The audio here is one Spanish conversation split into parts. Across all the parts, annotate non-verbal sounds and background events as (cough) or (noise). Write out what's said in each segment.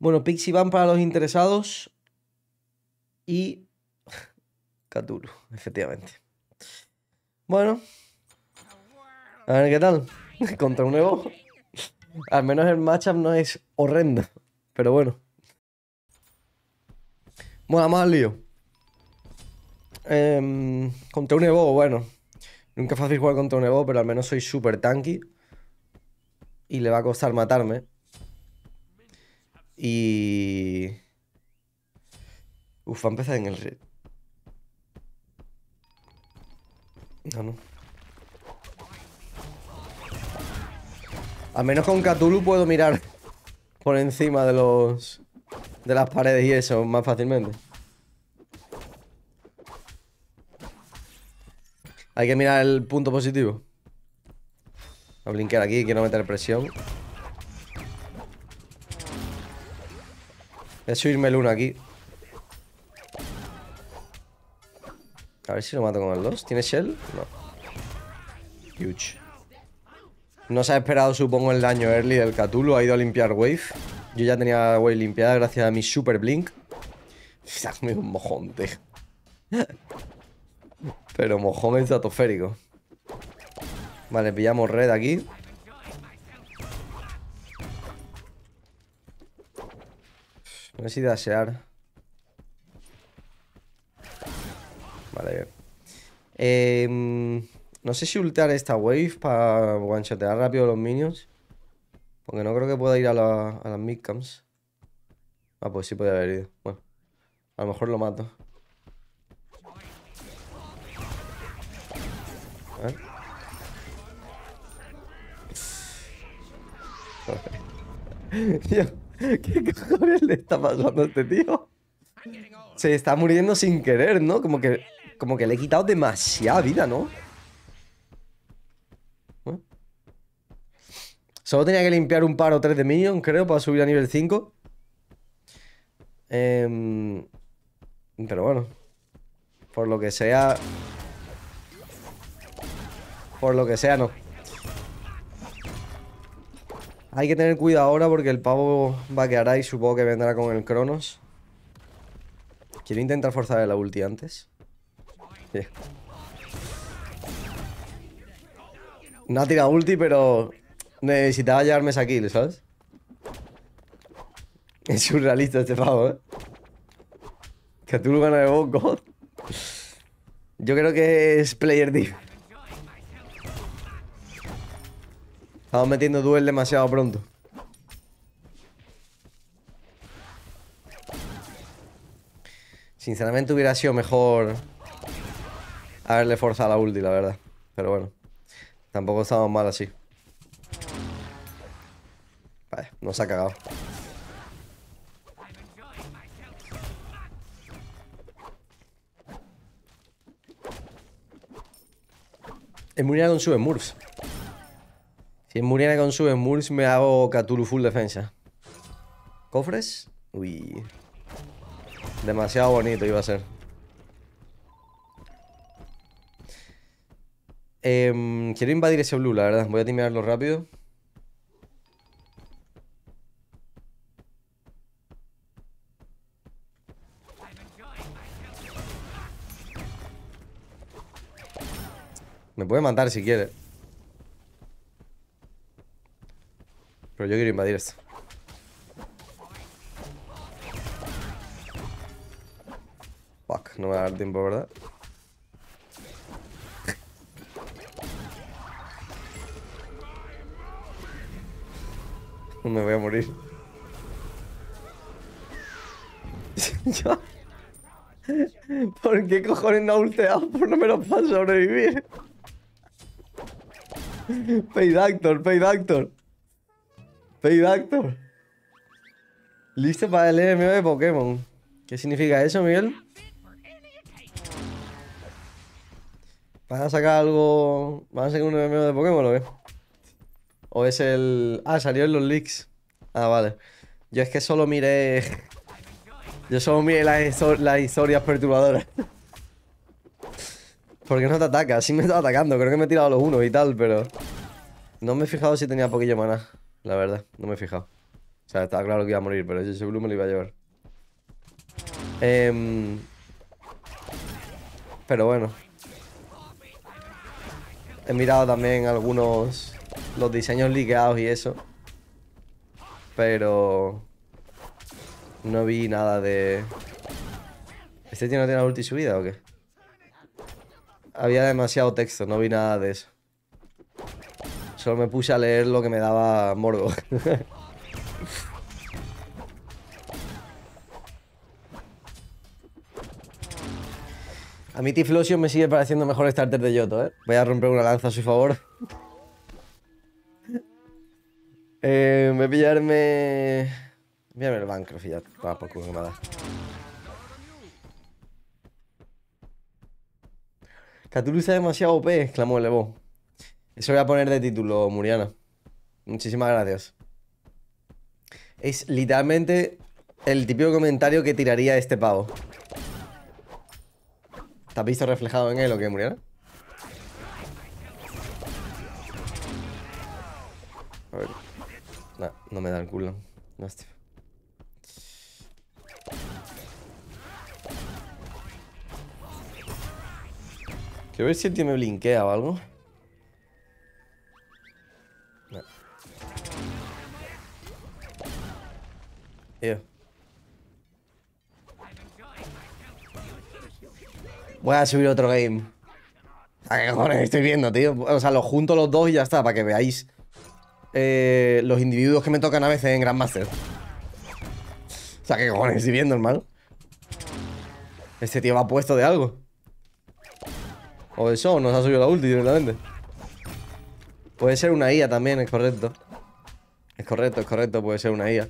Bueno, Pixie van para los interesados y (laughs) Cthulhu, efectivamente. Bueno, a ver qué tal. (laughs) Contra un Evo. (laughs) Al menos el matchup no es horrendo, pero bueno. Bueno, más al lío. Em, contra un Evo, bueno. Nunca es fácil jugar contra un Evo, pero al menos soy super tanky. Y le va a costar matarme. Y... Uf, va a empezar en el... No, no. Al menos con Cthulhu puedo mirar (laughs) por encima de los... De las paredes y eso, más fácilmente. Hay que mirar el punto positivo. A blinquear aquí, quiero meter presión. Voy a subirme el 1 aquí. A ver si lo mato con el 2. ¿Tiene shell? No. Huge. No se ha esperado, supongo, el daño early del Cthulhu. Ha ido a limpiar wave. Yo ya tenía wave limpiada gracias a mi super blink. Se ha un mojón, Pero mojón datoférico Vale, pillamos red aquí. No sé si asear Vale, em, no sé si ultear esta wave para one rápido los minions. Porque no creo que pueda ir a, la, a las midcams. Ah, pues sí puede haber ido. Bueno, a lo mejor lo mato. ¿Eh? (laughs) Tío (laughs) ¿Qué cojones le está pasando a este tío? Se está muriendo sin querer, ¿no? Como que, como que le he quitado demasiada vida, ¿no? ¿Eh? Solo tenía que limpiar un par o tres de minions, creo, para subir a nivel 5. Em, pero bueno. Por lo que sea... Por lo que sea, no. Hay que tener cuidado ahora porque el pavo va a quedar ahí. Supongo que vendrá con el Cronos. Quiero intentar forzar la ulti antes. No ha tirado ulti, pero necesitaba llevarme esa kill, ¿sabes? Es surrealista este pavo, ¿eh? Que tú lo ganas de God. Yo creo que es player deep. Estamos metiendo duel demasiado pronto. Sinceramente hubiera sido mejor haberle forzado la ulti, la verdad. Pero bueno, tampoco estamos mal así. Vale, nos ha cagado. Emunia con sube Murphs. Si es Muriana con su smurfs me hago Cthulhu full defensa. ¿Cofres? Uy. Demasiado bonito iba a ser. Em, quiero invadir ese blue, la verdad. Voy a tirarlo rápido. Me puede matar si quiere. Pero yo quiero invadir esto. Fuck, no me va a dar tiempo, ¿verdad? me voy a morir. (laughs) ¿Por qué cojones no ulteado por pues no me lo puedo sobrevivir? Paid actor, actor. Listo para el MMO de Pokémon. ¿Qué significa eso, Miguel? ¿Van a sacar algo? ¿Van a sacar un MMO de Pokémon o qué? ¿O es el...? Ah, salió en los leaks. Ah, vale. Yo es que solo miré... Yo solo miré las, historias perturbadoras. ¿Por qué no te ataca? Sí me estaba atacando. Creo que me he tirado los unos y tal, pero... No me he fijado si tenía poquillo maná la verdad, no me he fijado. O sea, estaba claro que iba a morir, pero ese Blue me lo iba a llevar. Em, pero bueno. He mirado también algunos... Los diseños ligados y eso. Pero... No vi nada de... ¿Este tío no tiene la ulti subida o qué? Había demasiado texto, no vi nada de eso. Solo me puse a leer lo que me daba Mordo. (laughs) a mí Tiflosion me sigue pareciendo mejor starter de Yoto, ¿eh? Voy a romper una lanza a su favor. (laughs) eh, voy a pillarme... Voy a pillarme el Bancroft y ya. Para por culo demasiado OP, exclamó el Evo. Eso voy a poner de título, Muriana. Muchísimas gracias. Es literalmente el típico comentario que tiraría este pavo. ¿Te has visto reflejado en él o qué, Muriana? A ver. No, no me da el culo. Que Quiero ver si el tío me blinquea o algo. Voy a subir otro game. ¿A qué cojones estoy viendo, tío? O sea, los junto los dos y ya está, para que veáis eh, los individuos que me tocan a veces en Grandmaster. O sea, ¿qué cojones estoy viendo, hermano? Este tío va puesto de algo. O eso, o nos ha subido la ulti directamente. Puede ser una IA también, es correcto. Es correcto, es correcto, puede ser una IA.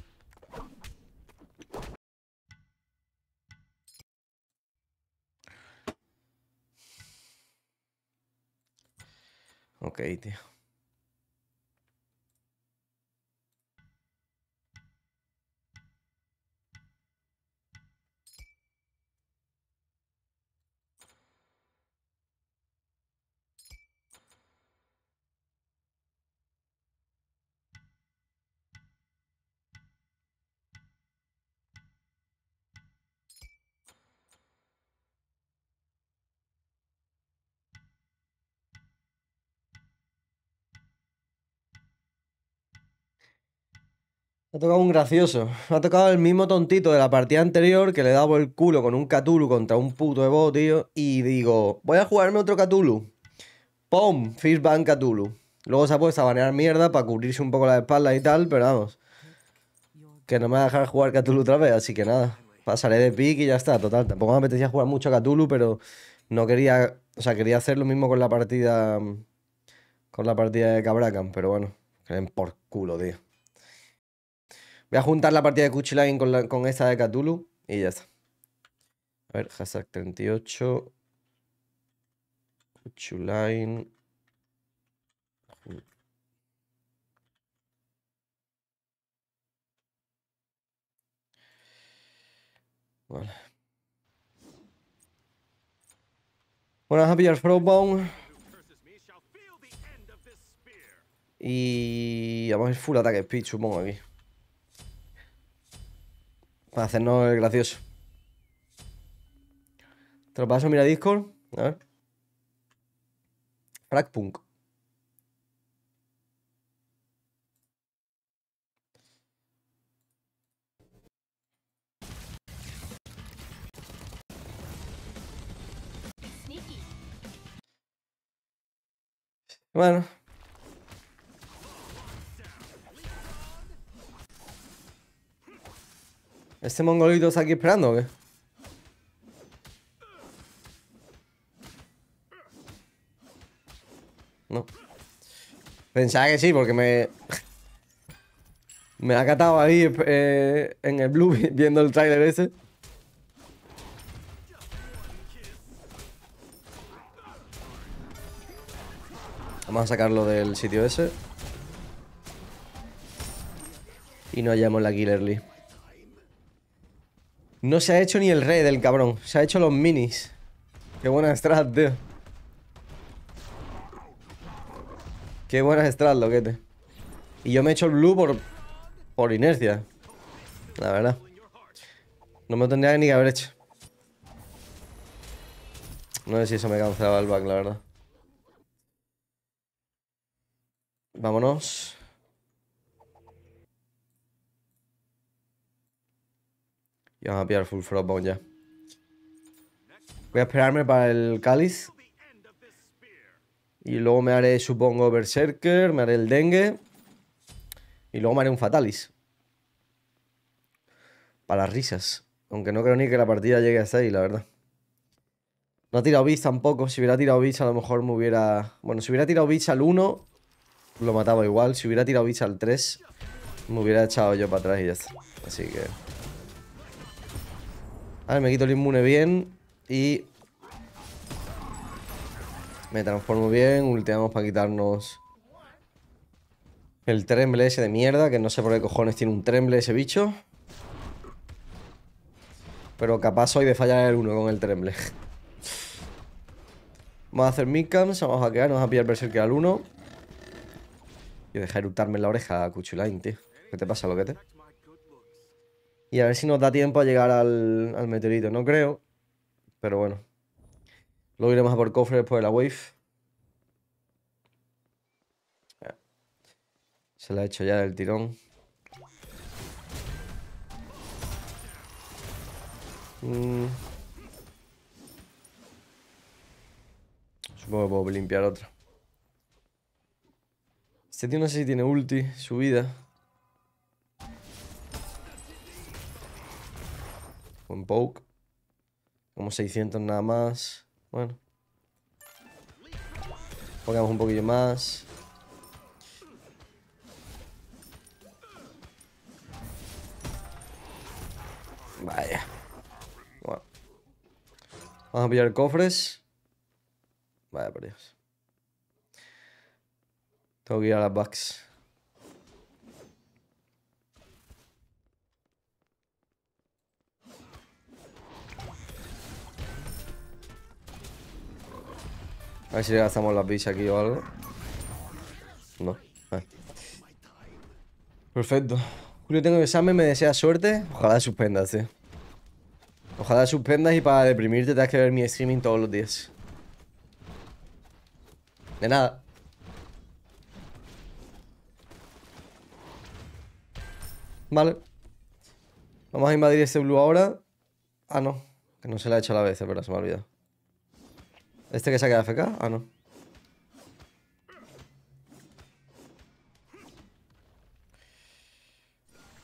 कही थी Ha tocado un gracioso. Ha tocado el mismo tontito de la partida anterior que le he dado el culo con un Catulu contra un puto Evo, tío. Y digo, voy a jugarme otro Catulu. ¡Pum! Fishbang Catulu. Luego se ha puesto a banear mierda para cubrirse un poco la espalda y tal, pero vamos. Que no me va a dejar jugar Catulu otra vez, así que nada. Pasaré de pick y ya está, total. Tampoco me apetecía jugar mucho a Catulu, pero no quería. O sea, quería hacer lo mismo con la partida. Con la partida de Cabracan, pero bueno. Creen por culo, tío. Voy a juntar la partida de Cuchulain con, esta de Cthulhu y ya está. A ver, Hazak 38. Cuchulain. Vale. Bueno, vamos a pillar Throwbound. Y vamos a ir full ataque speed, supongo, aquí. Para hacernos el gracioso. Te lo paso, mira Discord. A ver. Bueno, Este mongolito está aquí esperando, ¿o ¿qué? No. Pensaba que sí, porque me... me ha catado ahí eh, en el blue (laughs) viendo el trailer ese. Vamos a sacarlo del sitio ese. Y no hallamos la Killer Lee. No se ha hecho ni el rey del cabrón. Se ha hecho los minis. Qué buena strat, tío. Qué buena strat, loquete. Y yo me he hecho el blue por, por inercia. La verdad. No me tendría ni que haber hecho. No sé si eso me cancelaba el back, la verdad. Vámonos. Y vamos a pillar full bone ya. Voy a esperarme para el cáliz. Y luego me haré, supongo, Berserker, me haré el dengue. Y luego me haré un Fatalis. Para las risas. Aunque no creo ni que la partida llegue hasta ahí, la verdad. No ha tirado bitch tampoco. Si hubiera tirado bitch a lo mejor me hubiera... Bueno, si hubiera tirado bitch al 1, lo mataba igual. Si hubiera tirado bitch al 3, me hubiera echado yo para atrás y ya está. Así que... A ver, me quito el inmune bien y... Me transformo bien, Ultimamos para quitarnos el tremble ese de mierda, que no sé por qué cojones tiene un tremble ese bicho. Pero capaz hoy de fallar el 1 con el tremble. (laughs) Vamos a hacer midcams, vamos a quedarnos a pillar Berserker al 1. Y dejar eructarme en la oreja a Cuchulain, tío. ¿Qué te pasa, lo te? Y a ver si nos da tiempo a llegar al, meteorito. No creo, pero bueno. Luego iremos a por cofre después de la wave. Se la ha hecho ya del tirón. Mm. Supongo que puedo limpiar otra. Este tío no sé si tiene ulti, subida. Un poke Como 600 nada más. Bueno. Pongamos un poquillo más. Vaya. Bueno. Vamos a pillar cofres. Vaya, por Dios. Tengo que ir a las bugs. A ver si le gastamos las bichas aquí o algo. No. Perfecto. Julio, tengo examen, me desea suerte. Ojalá suspendas, tío. Ojalá suspendas y para deprimirte tengas que ver mi streaming todos los días. De nada. Vale. Vamos a invadir este blue ahora. Ah, no. Que no se la ha hecho a la vez, pero se me ha olvidado. ¿Este que se ha quedado FK? Ah, no.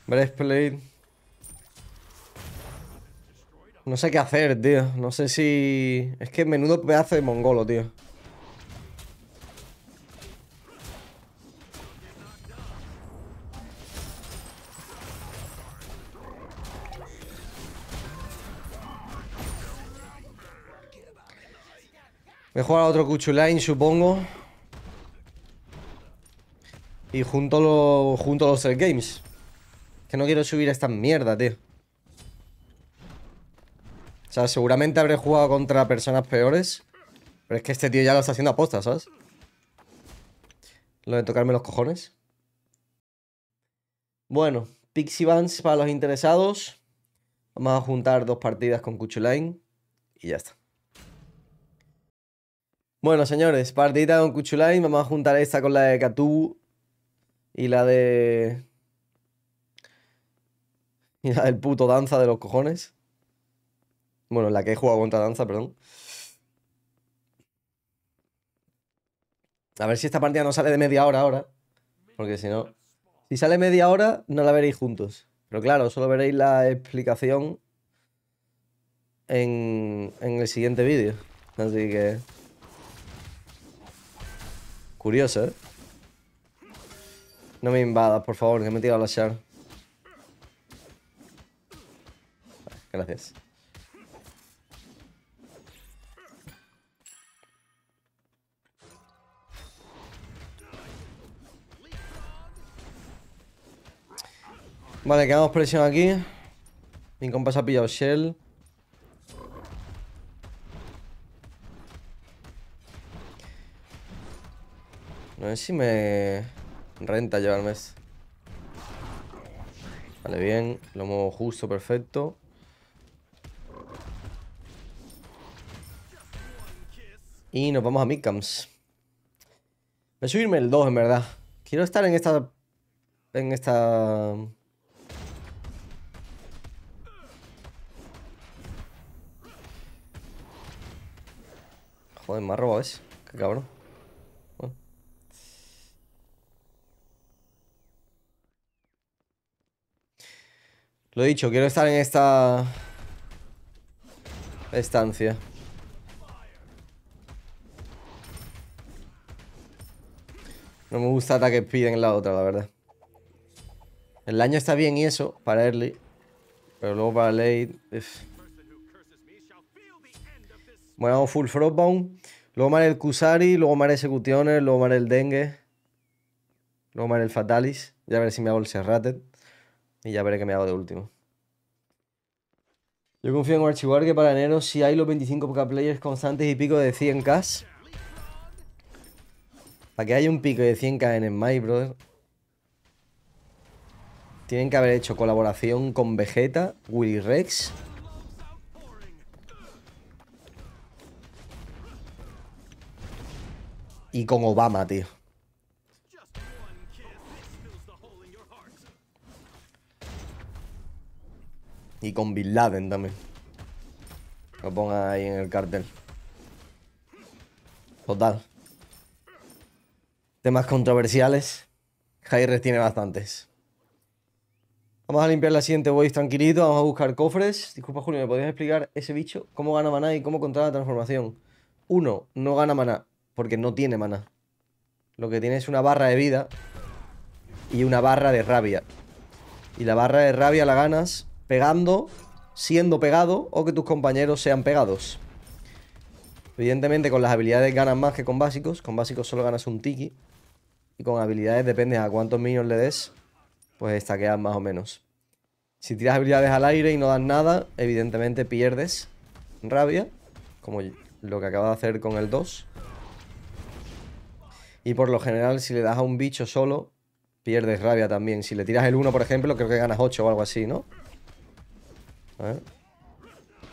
Breastplate. No sé qué hacer, tío. No sé si... Es que menudo pedazo de mongolo, tío. Mejor a otro Cuchulain, supongo. Y junto, a los games. Que no quiero subir a esta mierda, tío. O sea, seguramente habré jugado contra personas peores. Pero es que este tío ya lo está haciendo aposta, ¿sabes? Lo de tocarme los cojones. Bueno, Pixie Vans para los interesados. Vamos a juntar dos partidas con Cuchulain. Y ya está. Bueno, señores, partida con Cuchulain. Vamos a juntar esta con la de catú y la de. Y la del puto danza de los cojones. Bueno, la que he jugado contra danza, perdón. A ver si esta partida no sale de media hora ahora. Porque si no. Si sale media hora, no la veréis juntos. Pero claro, solo veréis la explicación en, en el siguiente vídeo. Así que. Curioso, ¿eh? No me invadas, por favor, que me he tirado la shard. Gracias. Vale, quedamos presión aquí. Mi compa se ha pillado Shell. No sé si me renta llevarme mes Vale, bien. Lo muevo justo, perfecto. Y nos vamos a Midcams. Voy a subirme el 2, en verdad. Quiero estar en esta... En esta... Joder, me ha robado Qué cabrón. Lo dicho, quiero estar en esta... Estancia. No me gusta ataque speed en la otra, la verdad. El daño está bien y eso, para early. Pero luego para late... Bueno, full frogbound. Luego mare el Kusari, luego mare Executioner, luego mare el Dengue. Luego mare el Fatalis. Ya a ver si me hago el Serrated. Y ya veré qué me hago de último. Yo confío en Archibar que para enero si hay los 25 players constantes y pico de 100k. Para que haya un pico de 100k en el My, brother. Tienen que haber hecho colaboración con Vegeta, Willy Rex. Y con Obama, tío. Y con Bin Laden también. Lo ponga ahí en el cartel. Total. Temas controversiales. Jairres tiene bastantes. Vamos a limpiar la siguiente voy tranquilito. Vamos a buscar cofres. Disculpa, Julio, ¿me podías explicar ese bicho? ¿Cómo gana maná y cómo contra la transformación? Uno, no gana maná. Porque no tiene maná. Lo que tiene es una barra de vida y una barra de rabia. Y la barra de rabia la ganas pegando, siendo pegado o que tus compañeros sean pegados. Evidentemente con las habilidades ganas más que con básicos. Con básicos solo ganas un tiki. Y con habilidades depende a cuántos minions le des, pues dan más o menos. Si tiras habilidades al aire y no das nada, evidentemente pierdes rabia, como lo que acaba de hacer con el 2. Y por lo general, si le das a un bicho solo, pierdes rabia también. Si le tiras el 1, por ejemplo, creo que ganas 8 o algo así, ¿no?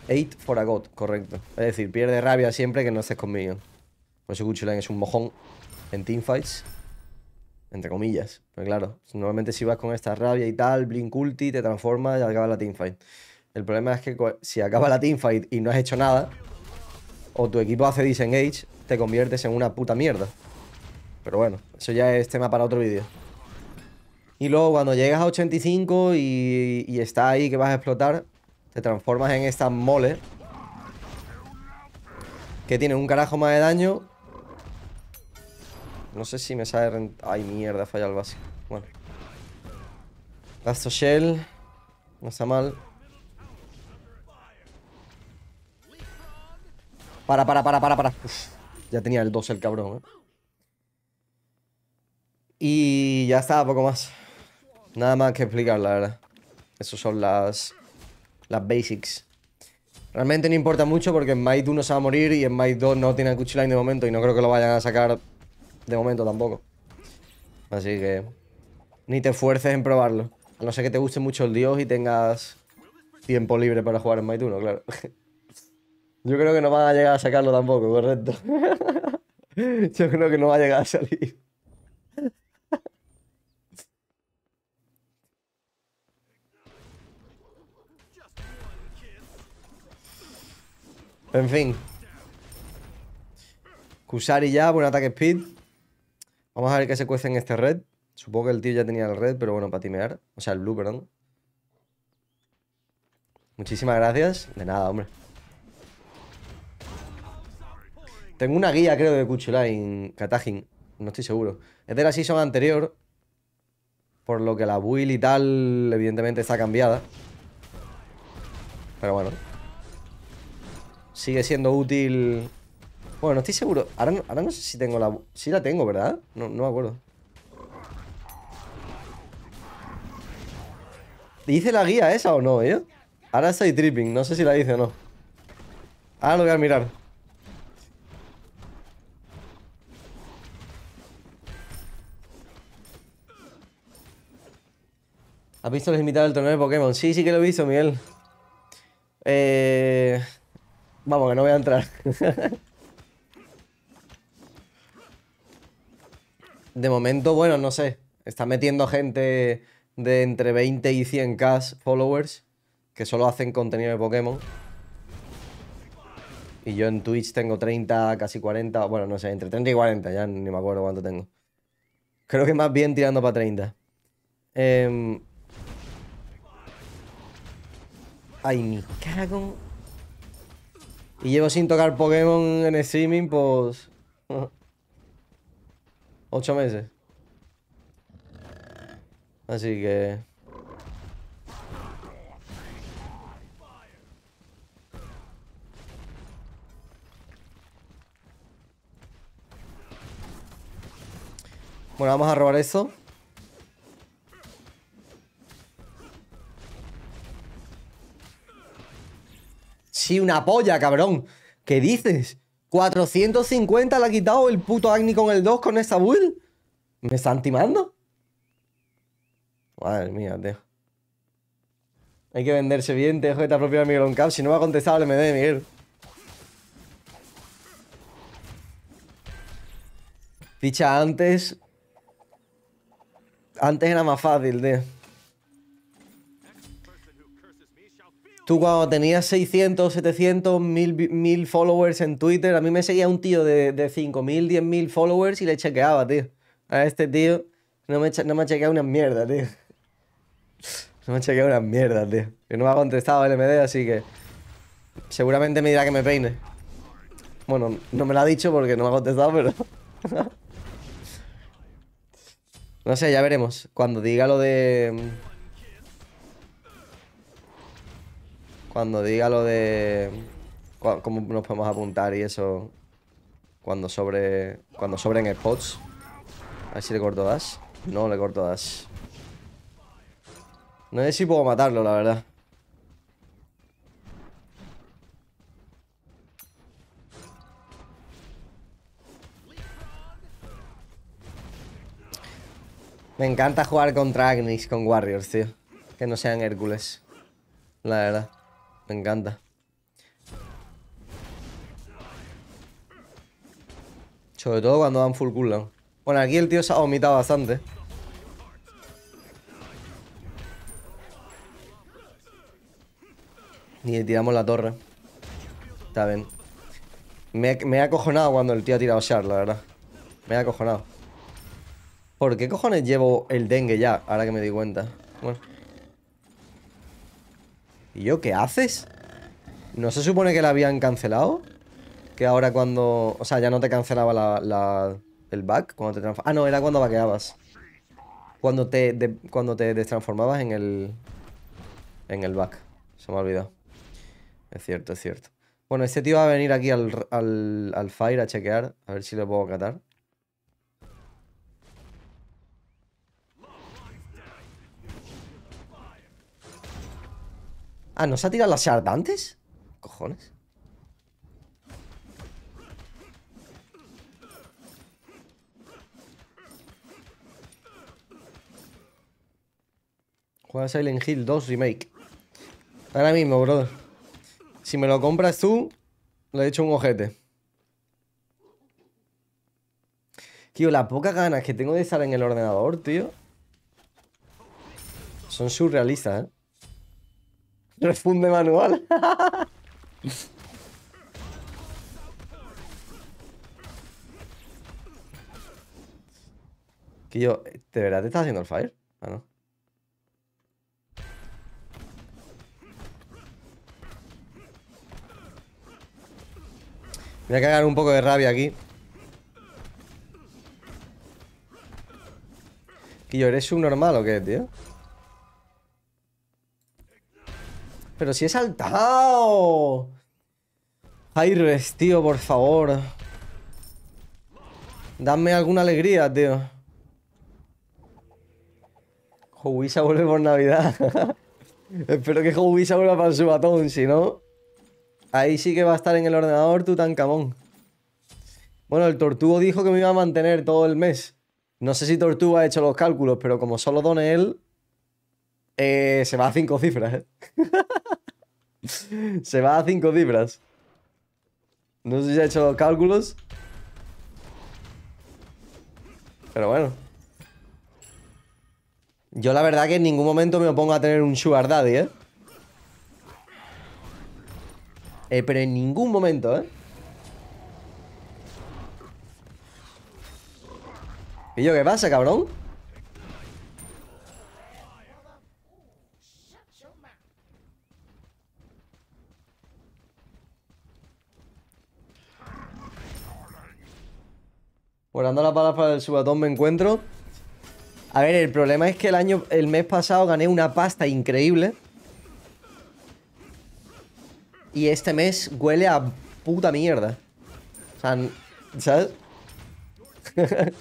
8 for a God, correcto. Es decir, pierde rabia siempre que no estés conmigo. Por eso Guchulan es un mojón en teamfights. Entre comillas. Pero claro, normalmente si vas con esta rabia y tal, Blink Ulti, te transforma y acaba la teamfight. El problema es que si acaba la teamfight y no has hecho nada, o tu equipo hace disengage, te conviertes en una puta mierda. Pero bueno, eso ya es tema para otro vídeo. Y luego cuando llegas a 85 y, y está ahí que vas a explotar, te transformas en esta mole. Que tiene un carajo más de daño. No sé si me sale... Ay, mierda, falla el básico. Bueno. Gasto Shell. No está mal. Para, para, para, para, para. ya tenía el 2 el cabrón, ¿eh? Y ya está, poco más. Nada más que explicar, la verdad. Esas son las las basics. Realmente no importa mucho porque en Might 1 se va a morir y en Might 2 no tiene cuchillaje de momento y no creo que lo vayan a sacar de momento tampoco. Así que ni te esfuerces en probarlo. A no ser que te guste mucho el dios y tengas tiempo libre para jugar en Might 1, claro. (laughs) Yo creo que no van a llegar a sacarlo tampoco, correcto. (laughs) Yo creo que no va a llegar a salir. En fin. Kusari ya, buen ataque speed. Vamos a ver qué se cuece en este red. Supongo que el tío ya tenía el red, pero bueno, para timear. O sea, el blue, perdón. Muchísimas gracias. De nada, hombre. Tengo una guía, creo, de Kuchula en Katagin. No estoy seguro. Es de la season anterior. Por lo que la build y tal, evidentemente, está cambiada. Pero bueno. Sigue siendo útil... Bueno, no estoy seguro. Ahora, no, sé si tengo la... Si la tengo, ¿verdad? No, me acuerdo. ¿Dice la guía esa o no, eh? Ahora estoy tripping. No sé si la dice o no. Ahora lo voy a mirar. ¿Has visto los invitados del torneo de Pokémon? Sí, sí que lo he visto, Miguel. Eh... Vamos, que no voy a entrar. de momento, bueno, no sé. Está metiendo gente de entre 20 y 100k followers que solo hacen contenido de Pokémon. Y yo en Twitch tengo 30, casi 40, bueno, no sé, entre 30 y 40, ya ni me acuerdo cuánto tengo. Creo que más bien tirando para 30. Em, ay, mi cago y llevo sin tocar Pokémon en streaming, pues... (laughs) Ocho meses. Así que... Bueno, vamos a robar eso. una polla, cabrón. ¿Qué dices? 450 la ha quitado el puto Agni con el 2 con esa build. ¿Me están timando? Madre mía, tío. Hay que venderse bien, tío dejo esta propia Miguel Cap. Si no me ha contestado, le me dé Miguel. Ficha antes. Antes era más fácil, tío. Tú cuando tenías 600, 700, 1000, followers en Twitter, a mí me seguía un tío de, de 5000, 10000 followers y le chequeaba, tío. A este tío no me, no me ha chequeado una mierda, tío. No me ha chequeado una mierda, tío. Que no me ha contestado el así que seguramente me dirá que me peine. Bueno, no me lo ha dicho porque no me ha contestado, pero... (laughs) no sé, ya veremos. Cuando diga lo de... Cuando diga lo de... Cómo nos podemos apuntar y eso... Cuando sobre... Cuando sobren spots. A ver si le corto dash. No, le corto dash. No sé si puedo matarlo, la verdad. Me encanta jugar contra Agnes con Warriors, tío. Que no sean Hércules. La verdad. Me encanta. Sobre todo cuando dan full cooldown. Bueno, aquí el tío se ha vomitado bastante. Y tiramos la torre. Está bien. Me, me, he acojonado cuando el tío ha tirado Shard, la verdad. Me he acojonado. ¿Por qué cojones llevo el dengue ya? Ahora que me di cuenta. Bueno. ¿Y yo qué haces? ¿No se supone que la habían cancelado? Que ahora cuando... O sea, ya no te cancelaba la, la, el back cuando te Ah, no, era cuando vaqueabas. Cuando te, de, cuando te destransformabas en el... En el back. Se me ha olvidado. Es cierto, es cierto. Bueno, este tío va a venir aquí al, al, al Fire a chequear. A ver si lo puedo catar. Ah, se ha tirado la shard antes? Cojones. Juega Silent Hill 2 Remake. Ahora mismo, brother. Si me lo compras tú, lo he hecho un ojete. Tío, las pocas ganas que tengo de estar en el ordenador, tío. Son surrealistas, ¿eh? responde manual. que yo, ¿de verdad te estás haciendo el fire? Ah, no. voy a cagar un poco de rabia aquí. yo ¿eres normal o qué, tío? Pero si he saltado. ayres, tío, por favor. Dame alguna alegría, tío. Jowisa vuelve por Navidad. (laughs) Espero que Jowisa vuelva para su batón, si no... Ahí sí que va a estar en el ordenador Tutankamón. Bueno, el Tortugo dijo que me iba a mantener todo el mes. No sé si Tortuga ha hecho los cálculos, pero como solo done él... Eh, se va a cinco cifras. ¿eh? (laughs) Se va a cinco libras No sé si ha hecho los cálculos. Pero bueno. Yo la verdad que en ningún momento me opongo a tener un Sugar Daddy, ¿eh? Eh, pero en ningún momento, ¿eh? ¿Y yo qué pasa, cabrón? Volando pues la para el subatón me encuentro. A ver, el problema es que el año, el mes pasado gané una pasta increíble. Y este mes huele a puta mierda. O sea, ¿sabes? (laughs)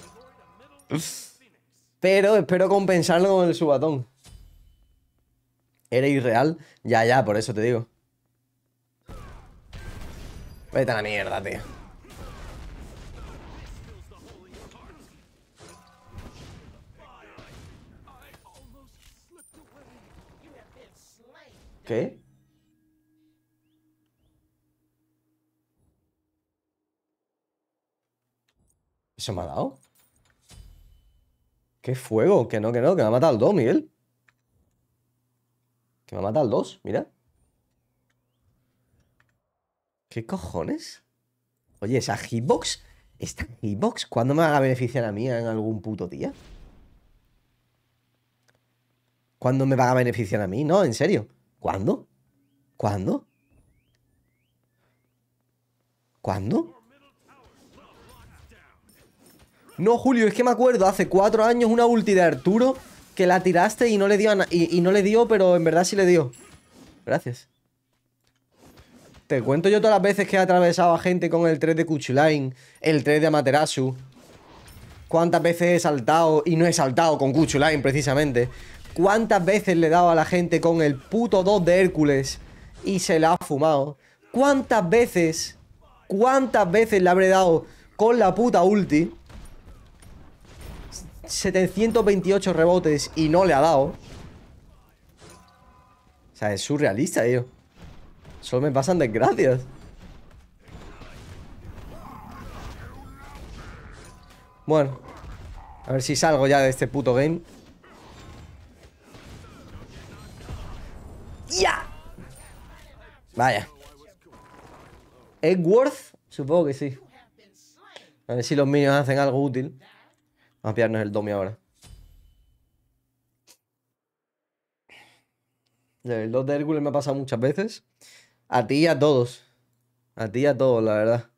Pero espero compensarlo con el subatón. Era irreal. Ya, ya, por eso te digo. Vete a la mierda, tío. ¿Eso me ha dado? ¿Qué fuego? Que no, que no, que me ha matado al 2, Miguel. Que me ha matado al 2, mira. ¿Qué cojones? Oye, esa hitbox. ¿Esta hitbox cuándo me va a beneficiar a mí en algún puto día? ¿Cuándo me va a beneficiar a mí? No, en serio. ¿Cuándo? ¿Cuándo? ¿Cuándo? No, Julio, es que me acuerdo, hace cuatro años una ulti de Arturo que la tiraste y no le dio, y, y no le dio pero en verdad sí le dio. Gracias. Te cuento yo todas las veces que he atravesado a gente con el 3 de Cuchulain, el 3 de Amaterasu. Cuántas veces he saltado y no he saltado con Cuchulain, precisamente. ¿Cuántas veces le he dado a la gente con el puto 2 de Hércules y se la ha fumado? ¿Cuántas veces, cuántas veces le habré dado con la puta ulti? 728 rebotes y no le ha dado. O sea, es surrealista, tío. Solo me pasan desgracias. Bueno. A ver si salgo ya de este puto game. Vaya. ¿Edgeworth? Supongo que sí. A ver si los minions hacen algo útil. Vamos a pillarnos el Domi ahora. El 2 de Hércules me ha pasado muchas veces. A ti y a todos. A ti y a todos, la verdad.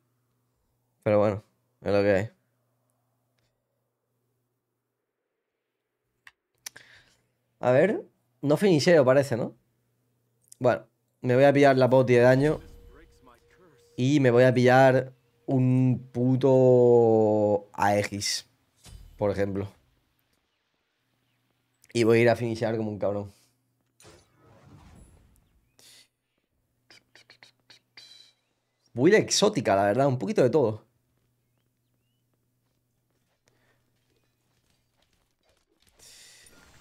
Pero bueno, es lo que hay. A ver, no finiseo parece, ¿no? Bueno. Me voy a pillar la poti de daño. Y me voy a pillar un puto Aegis, por ejemplo. Y voy a ir a finishar como un cabrón. Voy exótica, la verdad, un poquito de todo.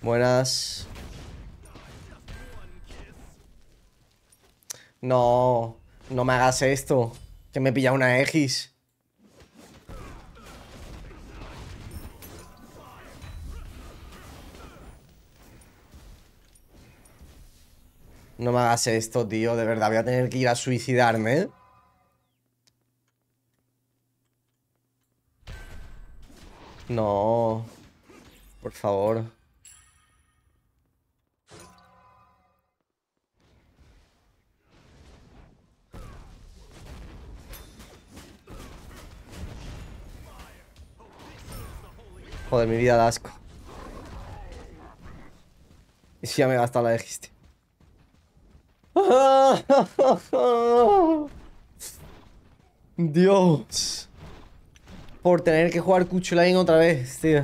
Buenas. No, no me hagas esto. Que me pilla una X. No me hagas esto, tío. De verdad, voy a tener que ir a suicidarme, No. Por favor. Joder, mi vida da asco. Y si ya me he gastado la de (laughs) Dios. Por tener que jugar Cuchulain otra vez, tío.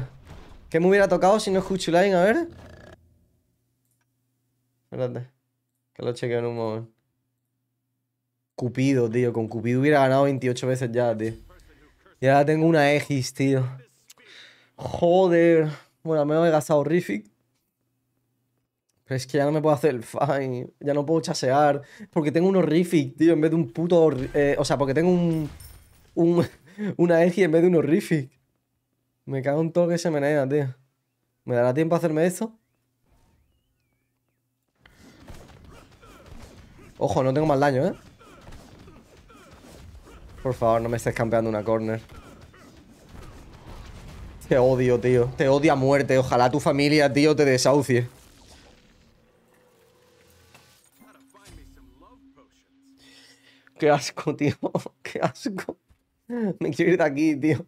¿Qué me hubiera tocado si no es Cuchulain, A ver. Espérate. Que lo chequeo en un momento. Cupido, tío. Con Cupido hubiera ganado 28 veces ya, tío. Y ahora tengo una X, tío. Joder. Bueno, me menos he gastado horrific Pero es que ya no me puedo hacer el fine. Ya no puedo chasear. Porque tengo un horrific, tío, en vez de un puto... Eh, o sea, porque tengo un... un (laughs) una Eji en vez de un horrific Me cago en todo que se menea, tío. ¿Me dará tiempo a hacerme esto? Ojo, no tengo más daño, ¿eh? Por favor, no me estés campeando una corner. Te odio, tío. Te odio a muerte. Ojalá tu familia, tío, te desahucie. Qué asco, tío. (laughs) Qué asco. Me quiero ir de aquí, tío.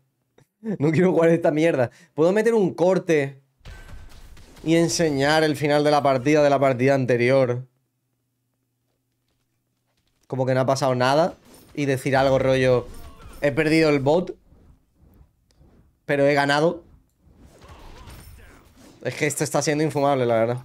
No quiero jugar esta mierda. ¿Puedo meter un corte? Y enseñar el final de la partida de la partida anterior. Como que no ha pasado nada. Y decir algo rollo... He perdido el bot pero he ganado. Es que esto está siendo infumable, la verdad.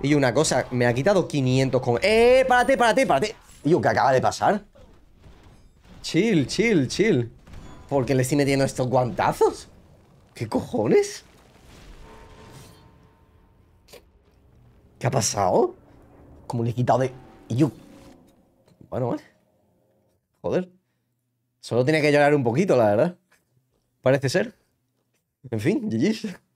Y una cosa, me ha quitado 500 con... ¡Eh! ¡Párate, párate, párate! yo, ¿qué acaba de pasar? Chill, chill, chill. ¿Por qué le estoy metiendo estos guantazos? ¿Qué cojones? ¿Qué ha pasado? Como le he quitado de... Y yo... Bueno, vale. Joder. Solo tenía que llorar un poquito, la verdad. Parece ser. En fin, GG's.